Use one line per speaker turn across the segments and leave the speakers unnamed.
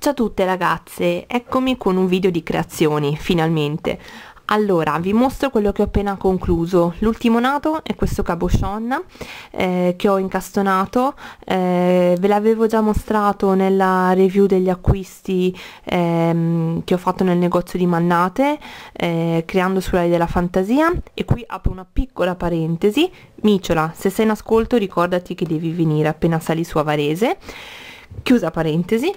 Ciao a tutte ragazze, eccomi con un video di creazioni, finalmente. Allora, vi mostro quello che ho appena concluso. L'ultimo nato è questo cabochon eh, che ho incastonato, eh, ve l'avevo già mostrato nella review degli acquisti ehm, che ho fatto nel negozio di Mannate, eh, creando sull'area della fantasia, e qui apro una piccola parentesi. Miciola, se sei in ascolto ricordati che devi venire appena sali su Avarese chiusa parentesi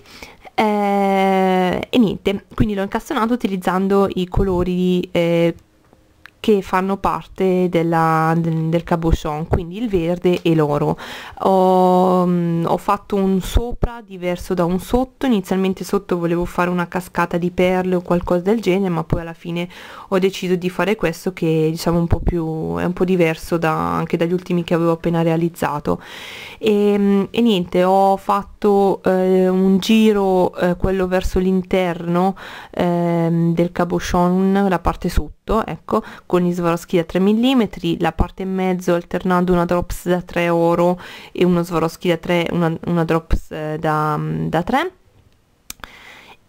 eh, e niente quindi l'ho incastonato utilizzando i colori eh, che fanno parte della, del cabochon, quindi il verde e l'oro. Ho, mm, ho, fatto un sopra diverso da un sotto, inizialmente sotto volevo fare una cascata di perle o qualcosa del genere, ma poi alla fine ho deciso di fare questo che diciamo un po' più, è un po' diverso da, anche dagli ultimi che avevo appena realizzato. E, mm, e niente, ho fatto eh, un giro, eh, quello verso l'interno eh, del cabochon, la parte sotto, ecco, con gli Swarovski da 3 mm, la parte in mezzo alternando una drops da 3 oro e uno Swarovski da 3, una, una drops eh, da, mm, da 3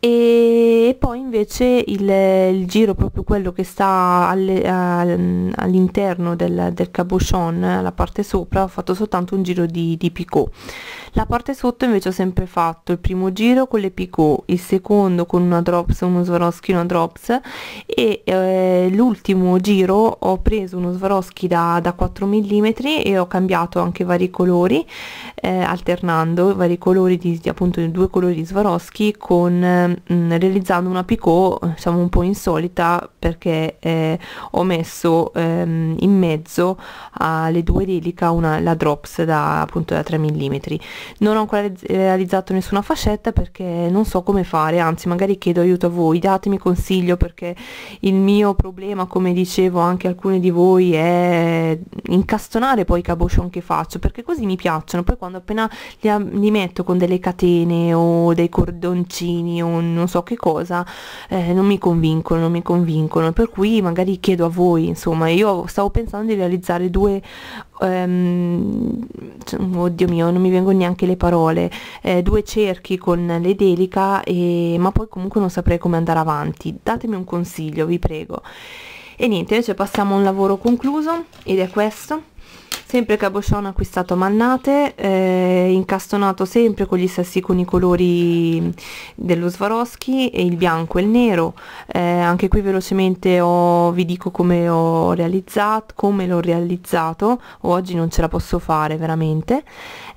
e poi invece il, il giro proprio quello che sta all'interno del, del cabochon la parte sopra ho fatto soltanto un giro di, di picot la parte sotto invece ho sempre fatto il primo giro con le picot il secondo con una drops uno swarovski una drops e eh, l'ultimo giro ho preso uno swarovski da, da, 4 mm e ho cambiato anche vari colori eh, alternando vari colori di appunto due colori di swarovski con ehm, Mm, realizzando una picot diciamo un po' insolita perché eh, ho messo ehm, in mezzo alle due d'elica una, la drops da appunto da 3 mm non ho ancora realizzato nessuna fascetta perché non so come fare anzi magari chiedo aiuto a voi datemi consiglio perché il mio problema come dicevo anche alcuni di voi è incastonare poi i cabochon che faccio perché così mi piacciono poi quando appena li, li metto con delle catene o dei cordoncini o non, non so che cosa, eh, non mi convincono, non mi convincono, per cui magari chiedo a voi, insomma, io stavo pensando di realizzare due Um, oddio mio non mi vengono neanche le parole eh, due cerchi con le delica e, ma poi comunque non saprei come andare avanti datemi un consiglio vi prego e niente invece passiamo a un lavoro concluso ed è questo sempre Cabochon acquistato a Mannate, eh, incastonato sempre con gli stessi con i colori mm, dello Swarovski, il bianco e il nero, eh, anche qui velocemente ho, vi dico come ho realizzato, come l'ho realizzato, oggi non ce la posso fare veramente,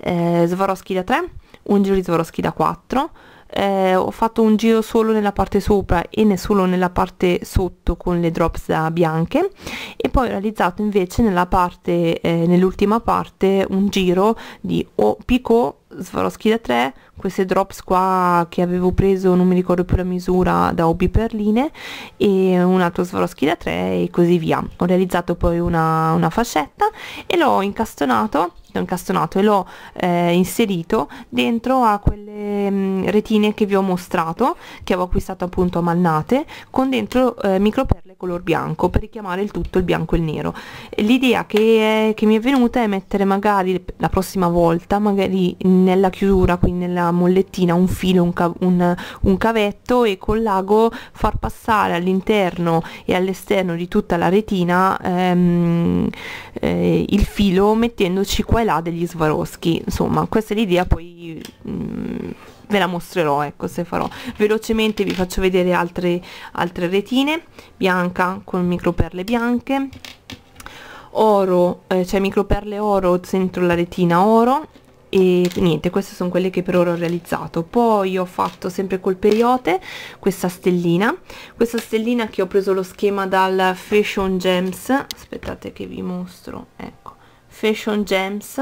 eh, Swarovski da 3, un giro di Swarovski da 4, eh, ho fatto un giro solo nella parte sopra e ne solo nella parte sotto con le drops da bianche e poi ho realizzato invece nella parte eh, nell'ultima parte un giro di o picot farò da 3 queste drops qua che avevo preso non mi ricordo più la misura da Obi perline e un altro Swarovski da 3 e così via ho realizzato poi una, una fascetta e l'ho incastonato incastonato e l'ho eh, inserito dentro a quelle mh, mm, retine che vi ho mostrato che avevo acquistato appunto a Malnate con dentro eh, microperle color bianco per richiamare il tutto il bianco e il nero l'idea che, che, mi è venuta è mettere magari la prossima volta magari nella chiusura quindi nella mollettina un filo un, ca un, un cavetto e con l'ago far passare all'interno e all'esterno di tutta la retina ehm, eh, il filo mettendoci qua e là degli svaroschi insomma questa è l'idea poi mh, mm, ve la mostrerò ecco se farò velocemente vi faccio vedere altre, altre retine bianca con micro perle bianche oro eh, cioè perle oro dentro la retina oro e niente queste sono quelle che per ora ho realizzato poi ho fatto sempre col periote questa stellina questa stellina che ho preso lo schema dal fashion gems aspettate che vi mostro ecco Fashion Gems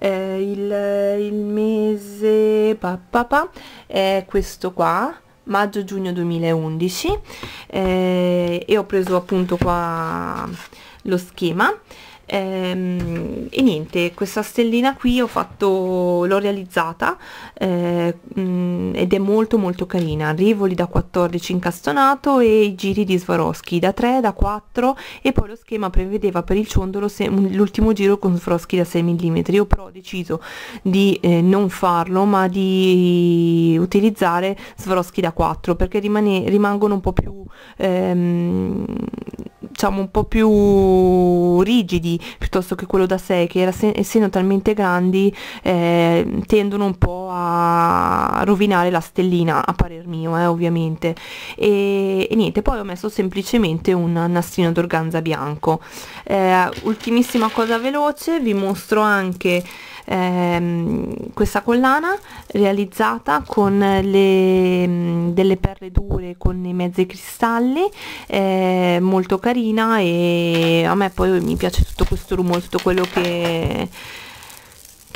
eh, il, il, mese pa, pa, pa, è questo qua maggio-giugno 2011 eh, e ho preso appunto qua lo schema e, ehm, e niente questa stellina qui ho fatto l'ho realizzata eh, mm, ed è molto molto carina rivoli da 14 incastonato e i giri di Swarovski da 3 da 4 e poi lo schema prevedeva per il ciondolo l'ultimo giro con Swarovski da 6 mm io però ho deciso di eh, non farlo ma di utilizzare Swarovski da 4 perché rimane, rimangono un po' più ehm, diciamo un po' più rigidi piuttosto che quello da sé che essendo talmente grandi eh, tendono un po' a rovinare la stellina a parer mio eh, ovviamente e, e, niente poi ho messo semplicemente un nastrino d'organza bianco eh, ultimissima cosa veloce vi mostro anche ehm, questa collana realizzata con le, mm, delle perle dure con i mezzi cristalli eh, molto carina e a me poi mi piace tutto questo rumore tutto quello che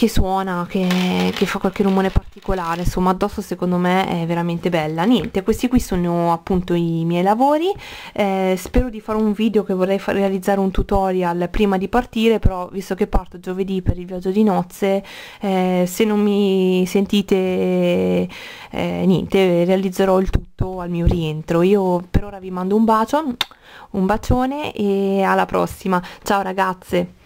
che suona, che, che, fa qualche rumore particolare, insomma addosso secondo me è veramente bella. Niente, questi qui sono appunto i miei lavori, eh, spero di fare un video che vorrei realizzare un tutorial prima di partire, però visto che parto giovedì per il viaggio di nozze, eh, se non mi sentite eh, niente, realizzerò il tutto al mio rientro. Io per ora vi mando un bacio, un bacione e alla prossima. Ciao ragazze!